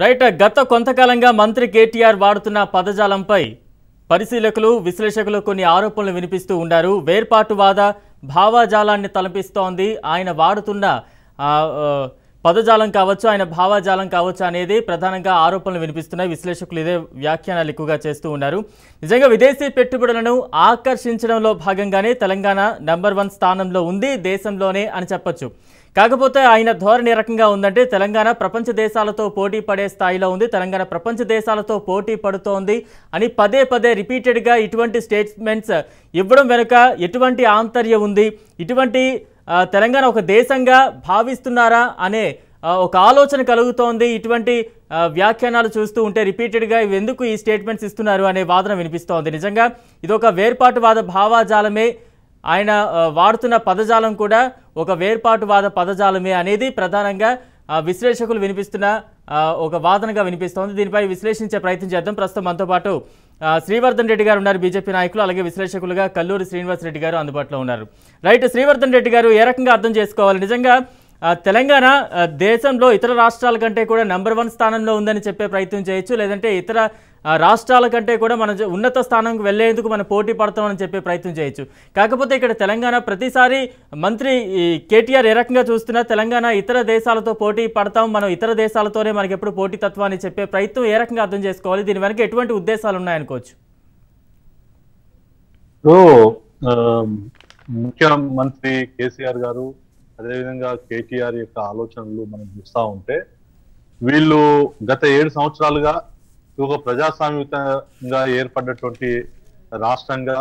Right గత కొంతకాలంగా మంత్రి కేటీఆర్ వాడుతున్న పదజాలంపై పరిశీలకులు విశ్లేషకులు కొన్ని ఆరోపణలు వినిపిస్తూ ఉన్నారు వేర్పాటువాద భావాజాలాన్ని తలపిస్తోంది ఆయన వాడుతున్న పదజాలం కావచ్చు ఆయన భావజాలం కావచ్చు అనేది ప్రధానంగా ఆరోపణలు వినిపిస్తున్నాయి విశ్లేషకులు ఇదే వ్యాఖ్యానాలు ఎక్కువగా చేస్తూ ఉన్నారు నిజంగా విదేశీ పెట్టుబడులను ఆకర్షించడంలో భాగంగానే తెలంగాణ నెంబర్ వన్ స్థానంలో ఉంది దేశంలోనే అని చెప్పొచ్చు కాకపోతే ఆయన ధోరణి రకంగా ఉందంటే తెలంగాణ ప్రపంచ దేశాలతో పోటీ పడే స్థాయిలో ఉంది తెలంగాణ ప్రపంచ దేశాలతో పోటీ పడుతోంది అని పదే పదే రిపీటెడ్గా ఇటువంటి స్టేట్మెంట్స్ ఇవ్వడం వెనుక ఎటువంటి ఆంతర్యం ఉంది ఇటువంటి తెలంగాణ ఒక దేశంగా భావిస్తున్నారా అనే ఒక ఆలోచన కలుగుతోంది ఇటువంటి వ్యాఖ్యానాలు చూస్తూ ఉంటే రిపీటెడ్గా ఇవి ఎందుకు ఈ స్టేట్మెంట్స్ ఇస్తున్నారు అనే వాదన వినిపిస్తోంది నిజంగా ఇదొక వేర్పాటువాద భావాజాలమే ఆయన వాడుతున్న పదజాలం కూడా ఒక వేర్పాటువాద పదజాలమే అనేది ప్రధానంగా విశ్లేషకులు వినిపిస్తున్న ఒక వాదనగా వినిపిస్తోంది దీనిపై విశ్లేషించే ప్రయత్నం చేద్దాం ప్రస్తుతం మనతో పాటు శ్రీవర్ధన్ రెడ్డి గారు ఉన్నారు బీజేపీ నాయకులు అలాగే విశ్లేషకులుగా కల్లూరి శ్రీనివాస్ రెడ్డి గారు అందుబాటులో ఉన్నారు రైట్ శ్రీవర్ధన్ రెడ్డి గారు ఏ రకంగా అర్థం చేసుకోవాలి నిజంగా తెలంగాణ దేశంలో ఇతర రాష్ట్రాల కంటే కూడా నెంబర్ వన్ స్థానంలో ఉందని చెప్పే ప్రయత్నం చేయొచ్చు లేదంటే ఇతర రాష్ట్రాల కంటే కూడా మన ఉన్నత స్థానంకి వెళ్ళేందుకు మనం పోటీ పడతామని చెప్పే ప్రయత్నం చేయొచ్చు కాకపోతే ఇక్కడ తెలంగాణ ప్రతిసారి మంత్రి కేటీఆర్ ఏ రకంగా చూస్తున్నా తెలంగాణ ఇతర దేశాలతో పోటీ పడతాం మనం ఇతర దేశాలతోనే మనకి ఎప్పుడు పోటీతత్వాన్ని చెప్పే ప్రయత్నం ఏ రకంగా అర్థం చేసుకోవాలి దీని వెనక ఎటువంటి ఉద్దేశాలు ఉన్నాయనుకోవచ్చు ముఖ్యమంత్రి కేసీఆర్ గారు అదేవిధంగా కేటీఆర్ యొక్క ఆలోచనలు మనం చూస్తూ ఉంటే వీళ్ళు గత ఏడు సంవత్సరాలుగా ఒక ప్రజాస్వామ్యంగా ఏర్పడ్డటువంటి రాష్ట్రంగా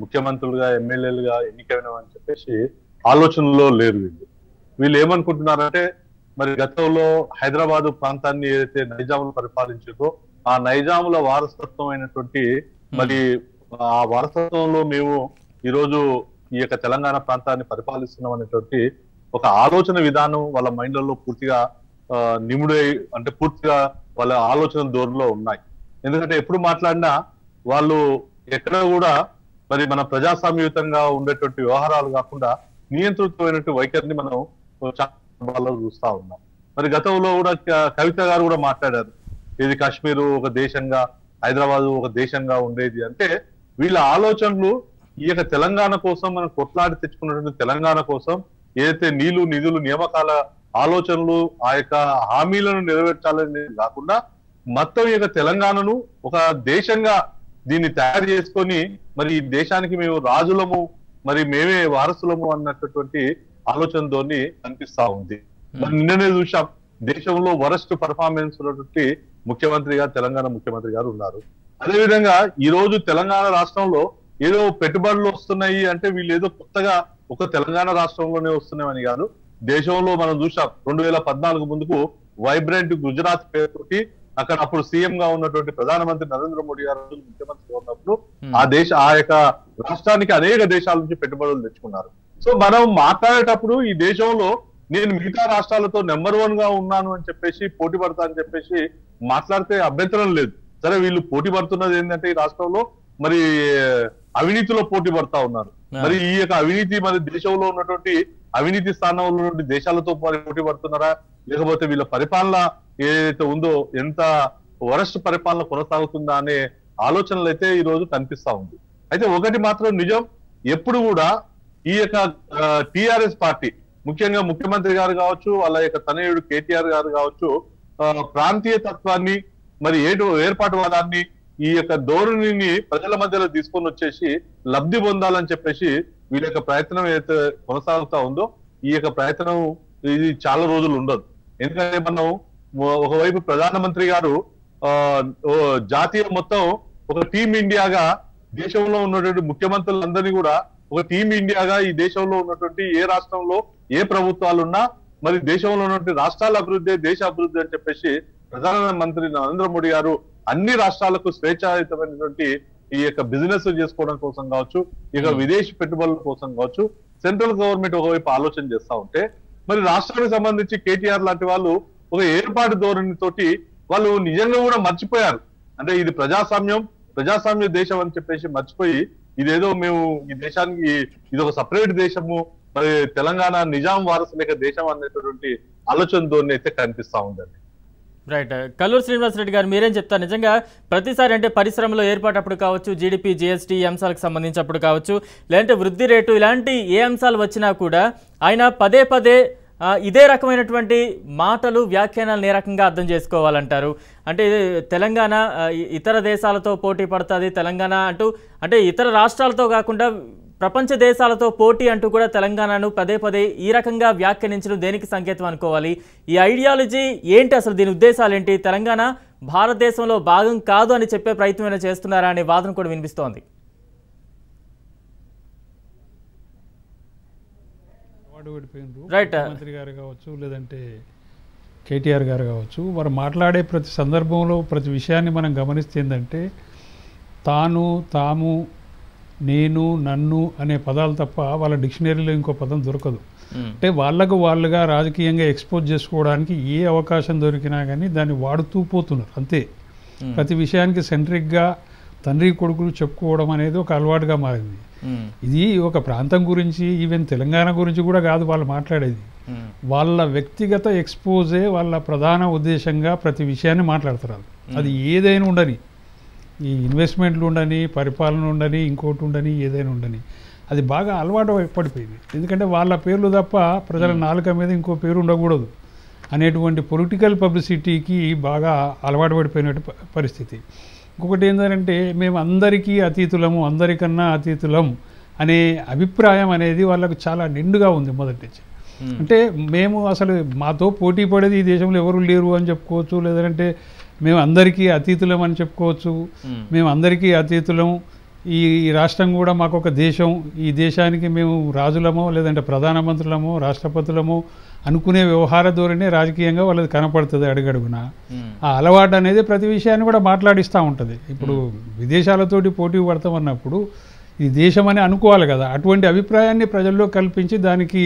ముఖ్యమంత్రులుగా ఎమ్మెల్యేలుగా ఎన్నికైనవని చెప్పేసి ఆలోచనలో లేరు వీళ్ళు వీళ్ళు ఏమనుకుంటున్నారంటే మరి గతంలో హైదరాబాద్ ప్రాంతాన్ని ఏదైతే నైజాములు పరిపాలించిందో ఆ నైజాముల వారసత్వం అయినటువంటి మరి ఆ వారసత్వంలో మేము ఈరోజు ఈ యొక్క తెలంగాణ ప్రాంతాన్ని పరిపాలిస్తున్నాం అనేటువంటి ఒక ఆలోచన విధానం వాళ్ళ మైండ్లలో పూర్తిగా నిముడై అంటే పూర్తిగా వాళ్ళ ఆలోచన దూరంలో ఉన్నాయి ఎందుకంటే ఎప్పుడు మాట్లాడినా వాళ్ళు ఎక్కడ కూడా మరి మన ప్రజాస్వామ్యుతంగా ఉండేటువంటి వ్యవహారాలు కాకుండా నియంత్రితమైనటువంటి వైఖరిని మనం చాలా చూస్తా ఉన్నాం మరి గతంలో కూడా కవిత గారు కూడా మాట్లాడారు ఇది కాశ్మీరు ఒక దేశంగా హైదరాబాద్ ఒక దేశంగా ఉండేది అంటే వీళ్ళ ఆలోచనలు ఈ యొక్క తెలంగాణ కోసం మనం కొట్లాడి తెచ్చుకున్నటువంటి తెలంగాణ కోసం ఏదైతే నీళ్లు నిధులు నియామకాల ఆలోచనలు ఆ యొక్క హామీలను నెరవేర్చాలని కాకుండా మొత్తం యొక్క తెలంగాణను ఒక దేశంగా దీన్ని తయారు చేసుకొని మరి ఈ దేశానికి మేము రాజులము మరి మేమే వారసులము అన్నటువంటి ఆలోచనతోని కనిపిస్తా ఉంది hmm. మరి నిన్ననే చూసాం దేశంలో వరస్ట్ పర్ఫార్మెన్స్ ఉన్నటువంటి ముఖ్యమంత్రి గారు తెలంగాణ ముఖ్యమంత్రి గారు ఉన్నారు అదేవిధంగా ఈ రోజు తెలంగాణ రాష్ట్రంలో ఏదో పెట్టుబడులు వస్తున్నాయి అంటే వీళ్ళు ఏదో కొత్తగా ఒక తెలంగాణ రాష్ట్రంలోనే వస్తున్నాయని కాదు దేశంలో మనం చూసాం రెండు వేల పద్నాలుగు ముందుకు వైబ్రెంట్ గుజరాత్ పేరుతోటి అక్కడ అప్పుడు సీఎం గా ఉన్నటువంటి ప్రధానమంత్రి నరేంద్ర మోడీ గారు ముఖ్యమంత్రిగా ఉన్నప్పుడు ఆ దేశ ఆ యొక్క రాష్ట్రానికి అనేక దేశాల నుంచి పెట్టుబడులు తెచ్చుకున్నారు సో మనం మాట్లాడేటప్పుడు ఈ దేశంలో నేను మిగతా రాష్ట్రాలతో నెంబర్ వన్ గా ఉన్నాను అని చెప్పేసి పోటీ పడతా అని చెప్పేసి మాట్లాడితే అభ్యంతరం లేదు సరే వీళ్ళు పోటీ పడుతున్నది ఏంటంటే ఈ రాష్ట్రంలో మరి అవినీతిలో పోటీ పడతా ఉన్నారు మరి ఈ యొక్క అవినీతి మరి దేశంలో ఉన్నటువంటి అవినీతి స్థానంలో ఉన్నటువంటి దేశాలతో పోటీ పడుతున్నారా లేకపోతే వీళ్ళ పరిపాలన ఏదైతే ఉందో ఎంత వరస్ట్ పరిపాలన కొనసాగుతుందా అనే ఆలోచనలు అయితే ఈ రోజు కనిపిస్తా ఉంది అయితే ఒకటి మాత్రం నిజం ఎప్పుడు కూడా ఈ యొక్క టిఆర్ఎస్ పార్టీ ముఖ్యంగా ముఖ్యమంత్రి గారు కావచ్చు వాళ్ళ యొక్క తనయుడు కేటీఆర్ గారు కావచ్చు ప్రాంతీయ తత్వాన్ని మరి ఏటు ఏర్పాటువాదాన్ని ఈ యొక్క ధోరణిని ప్రజల మధ్యలో తీసుకొని వచ్చేసి లబ్ధి పొందాలని చెప్పేసి వీళ్ళ యొక్క ప్రయత్నం ఏదైతే కొనసాగుతా ఉందో ఈ యొక్క ప్రయత్నం ఇది చాలా రోజులు ఉండదు ఎందుకంటే మనం ఒకవైపు ప్రధానమంత్రి గారు జాతీయ మొత్తం ఒక టీమ్ ఇండియాగా దేశంలో ఉన్నటువంటి ముఖ్యమంత్రులందరినీ కూడా ఒక టీమ్ ఇండియాగా ఈ దేశంలో ఉన్నటువంటి ఏ రాష్ట్రంలో ఏ ప్రభుత్వాలు ఉన్నా మరి దేశంలో ఉన్నటువంటి రాష్ట్రాల అభివృద్ధి దేశ అభివృద్ధి అని చెప్పేసి ప్రధానమంత్రి నరేంద్ర మోడీ గారు అన్ని రాష్ట్రాలకు స్వేచ్ఛాయుతమైనటువంటి ఈ యొక్క బిజినెస్ చేసుకోవడం కోసం కావచ్చు ఇక hmm. విదేశీ పెట్టుబడుల కోసం కావచ్చు సెంట్రల్ గవర్నమెంట్ ఒకవైపు ఆలోచన చేస్తా ఉంటే మరి రాష్ట్రానికి సంబంధించి కేటీఆర్ లాంటి వాళ్ళు ఒక ఏర్పాటు ధోరణితోటి వాళ్ళు నిజంగా కూడా మర్చిపోయారు అంటే ఇది ప్రజాస్వామ్యం ప్రజాస్వామ్య దేశం అని చెప్పేసి మర్చిపోయి ఇదేదో మేము ఈ దేశానికి ఇది ఒక సపరేట్ దేశము మరి తెలంగాణ నిజాం వారసు లేక దేశం అనేటటువంటి ధోరణి అయితే కనిపిస్తా ఉందండి రైట్ కల్లూరు శ్రీనివాసరెడ్డి గారు మీరేం చెప్తారు నిజంగా ప్రతిసారి అంటే పరిశ్రమలో ఏర్పాటప్పుడు కావచ్చు జీడిపి జిఎస్టీ అంశాలకు సంబంధించినప్పుడు కావచ్చు లేదంటే వృద్ధి రేటు ఇలాంటి ఏ అంశాలు వచ్చినా కూడా ఆయన పదే పదే ఇదే రకమైనటువంటి మాటలు వ్యాఖ్యానాలు ఏ రకంగా అర్థం చేసుకోవాలంటారు అంటే తెలంగాణ ఇతర దేశాలతో పోటీ పడుతుంది తెలంగాణ అంటూ అంటే ఇతర రాష్ట్రాలతో కాకుండా ప్రపంచ దేశాలతో పోటీ అంటూ కూడా తెలంగాణను పదే పదే ఈ రకంగా వ్యాఖ్యానించడం దేనికి సంకేతం అనుకోవాలి ఈ ఐడియాలజీ ఏంటి అసలు దీని ఉద్దేశాలు ఏంటి తెలంగాణ భారతదేశంలో భాగం కాదు అని చెప్పే ప్రయత్నం చేస్తున్నారా అనే వాదన కూడా వినిపిస్తోంది రైట్ మంత్రి గారు కావచ్చు లేదంటే కేటీఆర్ గారు కావచ్చు వారు మాట్లాడే ప్రతి సందర్భంలో ప్రతి విషయాన్ని మనం గమనిస్తే ఏంటంటే తాను తాము నేను నన్ను అనే పదాలు తప్ప వాళ్ళ డిక్షనరీలో ఇంకో పదం దొరకదు అంటే వాళ్ళకు వాళ్ళుగా రాజకీయంగా ఎక్స్పోజ్ చేసుకోవడానికి ఏ అవకాశం దొరికినా కానీ దాన్ని వాడుతూ పోతున్నారు అంతే ప్రతి విషయానికి సెంట్రిక్గా తండ్రి కొడుకులు చెప్పుకోవడం అనేది ఒక అలవాటుగా మారింది ఇది ఒక ప్రాంతం గురించి ఈవెన్ తెలంగాణ గురించి కూడా కాదు వాళ్ళు మాట్లాడేది వాళ్ళ వ్యక్తిగత ఎక్స్పోజే వాళ్ళ ప్రధాన ఉద్దేశంగా ప్రతి విషయాన్ని మాట్లాడతారు అది ఏదైనా ఉండని ఈ ఇన్వెస్ట్మెంట్లు ఉండని పరిపాలన ఉండని ఇంకోటి ఉండని ఏదైనా ఉండని అది బాగా అలవాటు పడిపోయింది ఎందుకంటే వాళ్ళ పేర్లు తప్ప ప్రజల నాలుక మీద ఇంకో పేరు ఉండకూడదు అనేటువంటి పొలిటికల్ పబ్లిసిటీకి బాగా అలవాటు పడిపోయినట్టు పరిస్థితి ఇంకొకటి ఏంటంటే మేము అందరికీ అతీతులము అందరికన్నా అతీతులం అనే అభిప్రాయం అనేది వాళ్ళకు చాలా నిండుగా ఉంది మొదటి నుంచి అంటే మేము అసలు మాతో పోటీ పడేది ఈ దేశంలో ఎవరు లేరు అని చెప్పుకోవచ్చు లేదంటే మేము అందరికీ అతీతులం అని చెప్పుకోవచ్చు మేము అందరికీ అతీతులం ఈ రాష్ట్రం కూడా మాకు ఒక దేశం ఈ దేశానికి మేము రాజులమో లేదంటే ప్రధానమంత్రులమో రాష్ట్రపతులమో అనుకునే వ్యవహార ధోరణి రాజకీయంగా వాళ్ళది కనపడుతుంది అడుగడుగున ఆ అలవాటు అనేది ప్రతి విషయాన్ని కూడా మాట్లాడిస్తూ ఉంటుంది ఇప్పుడు విదేశాలతోటి పోటీ పడతామన్నప్పుడు ఈ దేశం అని అనుకోవాలి కదా అటువంటి అభిప్రాయాన్ని ప్రజల్లో కల్పించి దానికి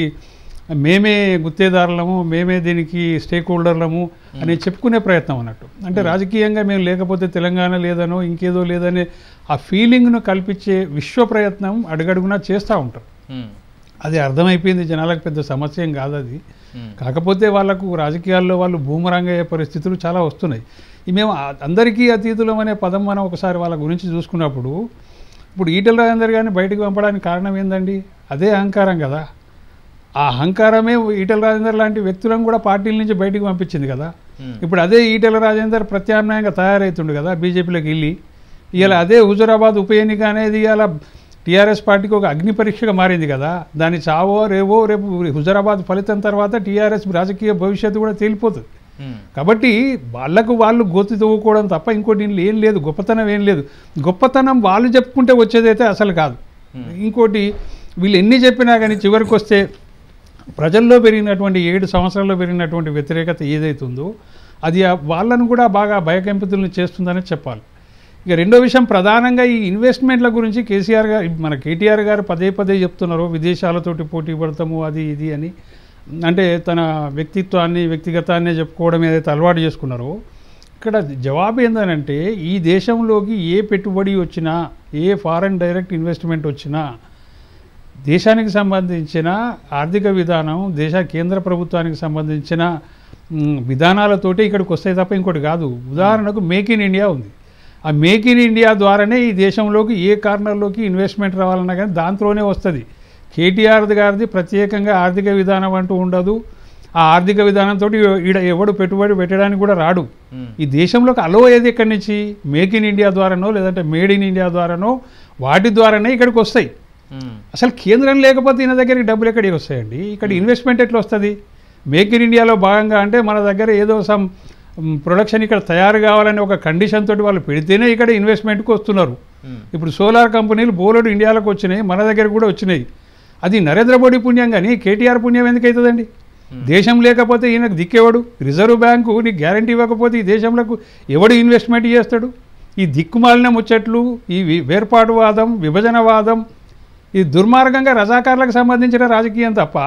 మేమే గుత్తేదారులము మేమే దీనికి స్టేక్ హోల్డర్లము అని చెప్పుకునే ప్రయత్నం అన్నట్టు అంటే రాజకీయంగా మేము లేకపోతే తెలంగాణ లేదనో ఇంకేదో లేదనే ఆ ఫీలింగ్ను కల్పించే విశ్వ ప్రయత్నం అడుగడుగునా చేస్తూ ఉంటారు అది అర్థమైపోయింది జనాలకు పెద్ద సమస్య కాదు అది కాకపోతే వాళ్ళకు రాజకీయాల్లో వాళ్ళు భూమరంగ అయ్యే పరిస్థితులు చాలా వస్తున్నాయి మేము అందరికీ అతీతులం అనే పదం మనం ఒకసారి వాళ్ళ గురించి చూసుకున్నప్పుడు ఇప్పుడు ఈటల రాజేందర్ గారిని బయటకు పంపడానికి కారణం ఏందండి అదే అహంకారం కదా ఆ అహంకారమే ఈటల రాజేందర్ లాంటి వ్యక్తులను కూడా పార్టీల నుంచి బయటకు పంపించింది కదా ఇప్పుడు అదే ఈటల రాజేందర్ ప్రత్యామ్నాయంగా తయారవుతుండు కదా బీజేపీలోకి వెళ్ళి ఇవాళ అదే హుజూరాబాద్ ఉప ఎన్నిక అనేది ఇవాళ టీఆర్ఎస్ పార్టీకి ఒక అగ్ని పరీక్షగా మారింది కదా దాని చావో రేవో రేపు హుజూరాబాద్ ఫలితం తర్వాత టీఆర్ఎస్ రాజకీయ భవిష్యత్తు కూడా తేలిపోతుంది కాబట్టి వాళ్ళకు వాళ్ళు గోతి తవ్వుకోవడం తప్ప ఇంకోటి ఏం లేదు గొప్పతనం ఏం లేదు గొప్పతనం వాళ్ళు చెప్పుకుంటే వచ్చేదైతే అసలు కాదు ఇంకోటి వీళ్ళు ఎన్ని చెప్పినా కానీ చివరికి వస్తే ప్రజల్లో పెరిగినటువంటి ఏడు సంవత్సరాల్లో పెరిగినటువంటి వ్యతిరేకత ఏదైతుందో అది వాళ్ళను కూడా బాగా భయకంపితులను చేస్తుందని చెప్పాలి ఇక రెండో విషయం ప్రధానంగా ఈ ఇన్వెస్ట్మెంట్ల గురించి కేసీఆర్ గారు మన కేటీఆర్ గారు పదే పదే చెప్తున్నారు విదేశాలతోటి పోటీ పడతాము అది ఇది అని అంటే తన వ్యక్తిత్వాన్ని వ్యక్తిగతాన్ని చెప్పుకోవడం ఏదైతే అలవాటు చేసుకున్నారో ఇక్కడ జవాబు ఏంటంటే ఈ దేశంలోకి ఏ పెట్టుబడి వచ్చినా ఏ ఫారెన్ డైరెక్ట్ ఇన్వెస్ట్మెంట్ వచ్చినా దేశానికి సంబంధించిన ఆర్థిక విధానం దేశ కేంద్ర ప్రభుత్వానికి సంబంధించిన విధానాలతోటి ఇక్కడికి వస్తాయి తప్ప ఇంకోటి కాదు ఉదాహరణకు మేక్ ఇన్ ఇండియా ఉంది ఆ మేక్ ఇన్ ఇండియా ద్వారానే ఈ దేశంలోకి ఏ కార్నర్లోకి ఇన్వెస్ట్మెంట్ రావాలన్నా కానీ దాంట్లోనే వస్తుంది కేటీఆర్ గారిది ప్రత్యేకంగా ఆర్థిక విధానం అంటూ ఉండదు ఆ ఆర్థిక విధానంతో ఈడ ఎవడు పెట్టుబడి పెట్టడానికి కూడా రాడు ఈ దేశంలోకి అలో ఏది ఎక్కడి నుంచి మేక్ ఇన్ ఇండియా ద్వారానో లేదంటే మేడ్ ఇన్ ఇండియా ద్వారానో వాటి ద్వారానే ఇక్కడికి వస్తాయి Hmm. అసలు కేంద్రం లేకపోతే ఈయన దగ్గరికి డబ్బులు ఎక్కడికి వస్తాయండి ఇక్కడ ఇన్వెస్ట్మెంట్ hmm. ఎట్లా వస్తుంది మేక్ ఇన్ ఇండియాలో భాగంగా అంటే మన దగ్గర ఏదో సమ్ ప్రొడక్షన్ um, ఇక్కడ తయారు కావాలని ఒక కండిషన్ తోటి వాళ్ళు పెడితేనే ఇక్కడ ఇన్వెస్ట్మెంట్కి వస్తున్నారు hmm. ఇప్పుడు సోలార్ కంపెనీలు బోలోడు ఇండియాలోకి వచ్చినాయి మన దగ్గర కూడా వచ్చినాయి అది నరేంద్ర మోడీ పుణ్యం కానీ కేటీఆర్ పుణ్యం ఎందుకు అవుతుందండి దేశం లేకపోతే ఈయనకు దిక్కేవాడు రిజర్వ్ బ్యాంకు నీకు గ్యారంటీ ఇవ్వకపోతే ఈ దేశంలోకి ఎవడు ఇన్వెస్ట్మెంట్ చేస్తాడు ఈ దిక్కుమాలిన ముచ్చట్లు ఈ వేర్పాటువాదం విభజనవాదం ఇది దుర్మార్గంగా రజాకారులకు సంబంధించిన రాజకీయం తప్ప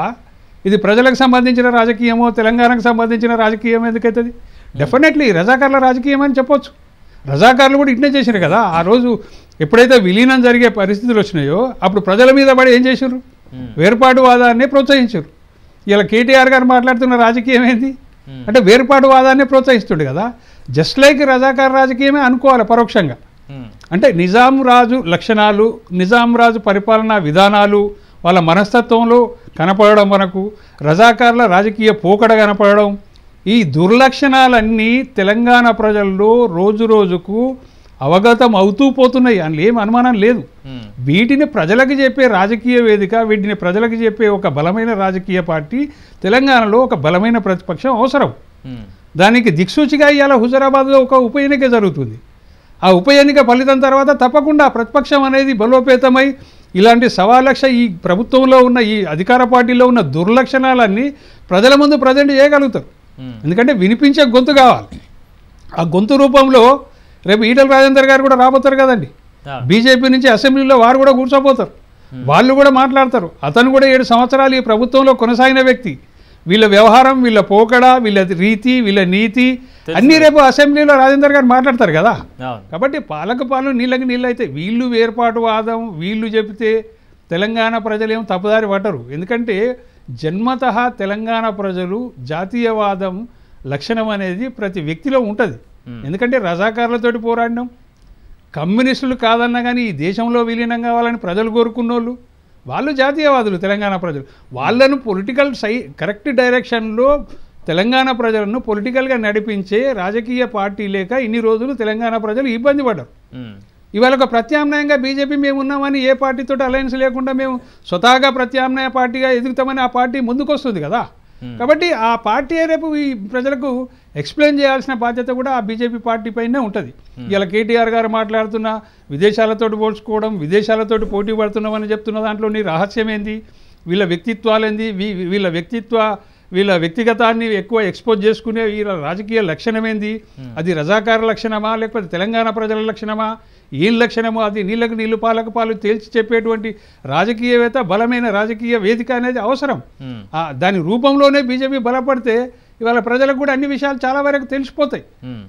ఇది ప్రజలకు సంబంధించిన రాజకీయమో తెలంగాణకు సంబంధించిన రాజకీయం ఎందుకైతుంది డెఫినెట్లీ రజాకారుల రాజకీయం అని చెప్పొచ్చు రజాకారులు కూడా ఇట్నే చేశారు కదా ఆ రోజు ఎప్పుడైతే విలీనం జరిగే పరిస్థితులు వచ్చినాయో అప్పుడు ప్రజల మీద పడి ఏం చేశారు hmm. వేర్పాటువాదాన్ని ప్రోత్సహించారు ఇలా కేటీఆర్ గారు మాట్లాడుతున్న రాజకీయం ఏంది hmm. అంటే వేర్పాటువాదాన్ని ప్రోత్సహిస్తుండే కదా జస్ట్ లైక్ రజాకార రాజకీయమే అనుకోవాలి పరోక్షంగా అంటే నిజాం రాజు లక్షణాలు నిజాం రాజు పరిపాలనా విధానాలు వాళ్ళ మనస్తత్వంలో కనపడడం మనకు రజాకార్ల రాజకీయ పోకడ కనపడడం ఈ దుర్లక్షణాలన్నీ తెలంగాణ ప్రజల్లో రోజు రోజుకు అవగతం అవుతూ పోతున్నాయి అందులో ఏం అనుమానం లేదు hmm. వీటిని ప్రజలకు చెప్పే రాజకీయ వేదిక వీటిని ప్రజలకు చెప్పే ఒక బలమైన రాజకీయ పార్టీ తెలంగాణలో ఒక బలమైన ప్రతిపక్షం అవసరం hmm. దానికి దిక్సూచిగా ఇవాళ హుజరాబాద్లో ఒక ఉప ఎన్నిక జరుగుతుంది ఆ ఉప ఎన్నిక ఫలితం తర్వాత తప్పకుండా ప్రతిపక్షం అనేది బలోపేతమై ఇలాంటి సవాలక్ష ఈ ప్రభుత్వంలో ఉన్న ఈ అధికార పార్టీలో ఉన్న దుర్లక్షణాలన్నీ ప్రజల ముందు ప్రజెంట్ చేయగలుగుతారు hmm. ఎందుకంటే వినిపించే గొంతు కావాలి ఆ గొంతు రూపంలో రేపు ఈటల రాజేందర్ గారు కూడా రాబోతారు కదండి బీజేపీ నుంచి అసెంబ్లీలో వారు కూడా కూర్చోపోతారు hmm. వాళ్ళు కూడా మాట్లాడతారు అతను కూడా ఏడు సంవత్సరాలు ఈ ప్రభుత్వంలో కొనసాగిన వ్యక్తి వీళ్ళ వ్యవహారం వీళ్ళ పోకడ వీళ్ళ రీతి వీళ్ళ నీతి అన్ని రేపు అసెంబ్లీలో రాజేందర్ గారు మాట్లాడతారు కదా కాబట్టి పాలక పాలు నీళ్ళకి నీళ్ళు అయితే వీళ్ళు వేర్పాటు వాదం వీళ్ళు చెబితే తెలంగాణ ప్రజలు ఏం తప్పుదారి పట్టరు ఎందుకంటే జన్మత తెలంగాణ ప్రజలు జాతీయవాదం లక్షణం అనేది ప్రతి వ్యక్తిలో ఉంటుంది ఎందుకంటే రజాకారులతోటి పోరాడినాం కమ్యూనిస్టులు కాదన్నా కానీ ఈ దేశంలో విలీనం కావాలని ప్రజలు కోరుకున్నోళ్ళు వాళ్ళు జాతీయవాదులు తెలంగాణ ప్రజలు వాళ్ళను పొలిటికల్ సై కరెక్ట్ డైరెక్షన్లో తెలంగాణ ప్రజలను పొలిటికల్గా నడిపించే రాజకీయ పార్టీ లేక ఇన్ని రోజులు తెలంగాణ ప్రజలు ఇబ్బంది పడ్డారు ఇవాళ ఒక ప్రత్యామ్నాయంగా బీజేపీ మేము ఉన్నామని ఏ పార్టీతో అలయన్స్ లేకుండా మేము స్వతహాగా ప్రత్యామ్నాయ పార్టీగా ఎదుగుతామని ఆ పార్టీ ముందుకొస్తుంది కదా కాబట్టి ఆ పార్టీ రేపు ఈ ప్రజలకు ఎక్స్ప్లెయిన్ చేయాల్సిన బాధ్యత కూడా ఆ బీజేపీ పార్టీ పైనే ఉంటుంది hmm. ఇలా కేటీఆర్ గారు మాట్లాడుతున్న విదేశాలతో పోల్చుకోవడం విదేశాలతో పోటీ పడుతున్నామని చెప్తున్న దాంట్లో నీ రహస్యం ఏంది వీళ్ళ వ్యక్తిత్వాలేంది వీళ్ళ వ్యక్తిత్వ వీళ్ళ వ్యక్తిగతాన్ని ఎక్కువ ఎక్స్పోజ్ చేసుకునే వీళ్ళ రాజకీయ లక్షణమేంది hmm. అది రజాకార లక్షణమా లేకపోతే తెలంగాణ ప్రజల లక్షణమా ఏం లక్షణము అది నీళ్ళకు నీళ్లు పాలక పాలు తేల్చి చెప్పేటువంటి రాజకీయవేత్త బలమైన రాజకీయ వేదిక అనేది అవసరం hmm. దాని రూపంలోనే బీజేపీ బలపడితే ఇవాళ ప్రజలకు కూడా అన్ని విషయాలు చాలా వరకు తెలిసిపోతాయి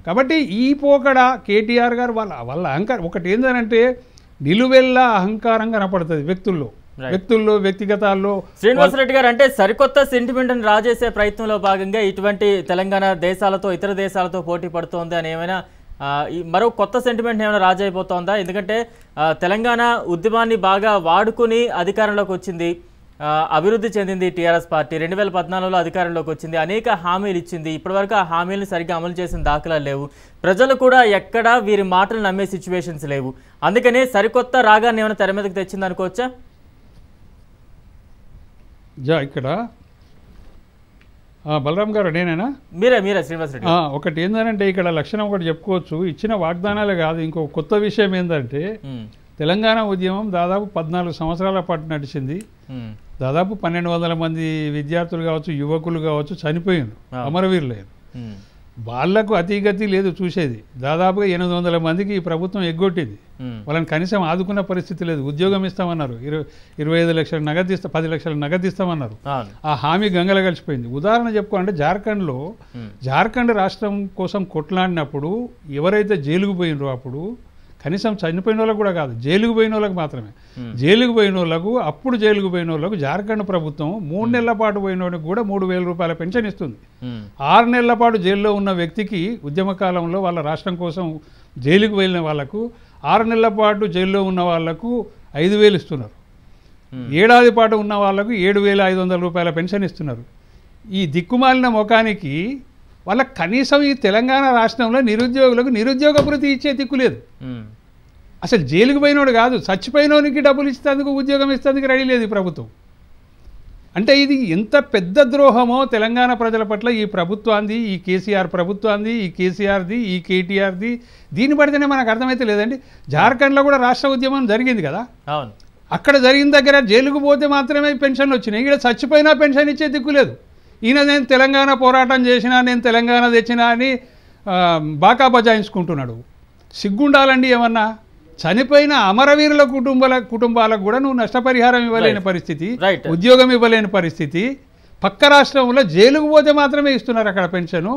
కాబట్టి ఈ పోకడ కేటీఆర్ గారు వాళ్ళ వాళ్ళ అహంకారం ఒకటి ఏంటంటే నిలువెల్ల అహంకారం కనపడుతుంది వ్యక్తుల్లో వ్యక్తుల్లో వ్యక్తిగతాల్లో రెడ్డి గారు అంటే సరికొత్త సెంటిమెంట్ రాజేసే ప్రయత్నంలో భాగంగా ఇటువంటి తెలంగాణ దేశాలతో ఇతర దేశాలతో పోటీ పడుతోంది అని ఏమైనా మరో కొత్త సెంటిమెంట్ ఏమైనా రాజైపోతోందా ఎందుకంటే తెలంగాణ ఉద్యమాన్ని బాగా వాడుకుని అధికారంలోకి వచ్చింది అభివృద్ధి చెందింది టీఆర్ఎస్ పార్టీ రెండు వేల పద్నాలుగులో అధికారంలోకి వచ్చింది అనేక హామీలు ఇచ్చింది ఇప్పటివరకు ఆ హామీలను సరిగ్గా అమలు చేసిన దాఖలా లేవు ప్రజలు కూడా ఎక్కడా వీరి మాటలు నమ్మే సిచ్యువేషన్స్ లేవు అందుకనే సరికొత్త రాగాన్ని ఏమైనా తెర మీదకి తెచ్చింది అనుకోవచ్చా జా ఇక్కడ బలరాం గారు నేనేనా మీరే మీరే శ్రీనివాసరెడ్డి ఒకటి ఏంటంటే ఇక్కడ లక్షణం ఒకటి చెప్పుకోవచ్చు ఇచ్చిన వాగ్దానాలే కాదు ఇంకో కొత్త విషయం ఏంటంటే తెలంగాణ ఉద్యమం దాదాపు పద్నాలుగు సంవత్సరాల పాటు నడిచింది దాదాపు పన్నెండు వందల మంది విద్యార్థులు కావచ్చు యువకులు కావచ్చు చనిపోయిండ్రు అమరవీరులేదు వాళ్ళకు అతిగతి లేదు చూసేది దాదాపుగా ఎనిమిది వందల మందికి ఈ ప్రభుత్వం ఎగ్గొట్టింది వాళ్ళని కనీసం ఆదుకున్న పరిస్థితి లేదు ఉద్యోగం ఇస్తామన్నారు ఇరవై ఇరవై ఐదు లక్షలు నగదు ఇస్తా పది లక్షలు నగదు ఇస్తామన్నారు ఆ హామీ గంగల కలిసిపోయింది ఉదాహరణ చెప్పుకోవాలంటే జార్ఖండ్లో జార్ఖండ్ రాష్ట్రం కోసం కొట్లాడినప్పుడు ఎవరైతే జైలుకు పోయినరో అప్పుడు కనీసం చనిపోయిన కూడా కాదు జైలుకు పోయిన వాళ్ళకి మాత్రమే జైలుకు పోయిన వాళ్ళకు అప్పుడు జైలుకు పోయిన వాళ్ళకు జార్ఖండ్ ప్రభుత్వం మూడు నెలల పాటు పోయిన వాళ్ళకి కూడా మూడు వేల రూపాయల పెన్షన్ ఇస్తుంది ఆరు నెలల పాటు జైల్లో ఉన్న వ్యక్తికి ఉద్యమకాలంలో వాళ్ళ రాష్ట్రం కోసం జైలుకు వెళ్ళిన వాళ్లకు ఆరు నెలల పాటు జైల్లో ఉన్న వాళ్లకు ఐదు వేలు ఇస్తున్నారు ఏడాది పాటు ఉన్న వాళ్లకు ఏడు వేల ఐదు వందల రూపాయల పెన్షన్ ఇస్తున్నారు ఈ దిక్కుమాలిన ముఖానికి వాళ్ళకి కనీసం ఈ తెలంగాణ రాష్ట్రంలో నిరుద్యోగులకు నిరుద్యోగ భృతి ఇచ్చే దిక్కు లేదు అసలు జైలుకు పోయినోడు కాదు చచ్చిపోయినోనికి డబ్బులు ఇచ్చేందుకు ఉద్యోగం ఇస్తేందుకు రెడీ లేదు ఈ ప్రభుత్వం అంటే ఇది ఎంత పెద్ద ద్రోహమో తెలంగాణ ప్రజల పట్ల ఈ ప్రభుత్వాన్ని ఈ కేసీఆర్ ప్రభుత్వాన్ని ఈ కేసీఆర్ది ఈ కేటీఆర్ది దీన్ని పడితేనే మనకు అర్థమైతే లేదండి జార్ఖండ్లో కూడా రాష్ట్ర ఉద్యమం జరిగింది కదా అవును అక్కడ జరిగిన దగ్గర జైలుకు పోతే మాత్రమే పెన్షన్లు వచ్చినాయి ఇక్కడ చచ్చిపోయినా పెన్షన్ ఇచ్చే దిక్కు లేదు ఈయన నేను తెలంగాణ పోరాటం చేసినా నేను తెలంగాణ తెచ్చినా అని బాకా బజాయించుకుంటున్నాడు సిగ్గుండాలండి ఏమన్నా చనిపోయిన అమరవీరుల కుటుంబాల కుటుంబాలకు కూడా నువ్వు నష్టపరిహారం ఇవ్వలేని పరిస్థితి ఉద్యోగం ఇవ్వలేని పరిస్థితి పక్క రాష్ట్రంలో జైలుకు పోతే మాత్రమే ఇస్తున్నారు అక్కడ పెన్షను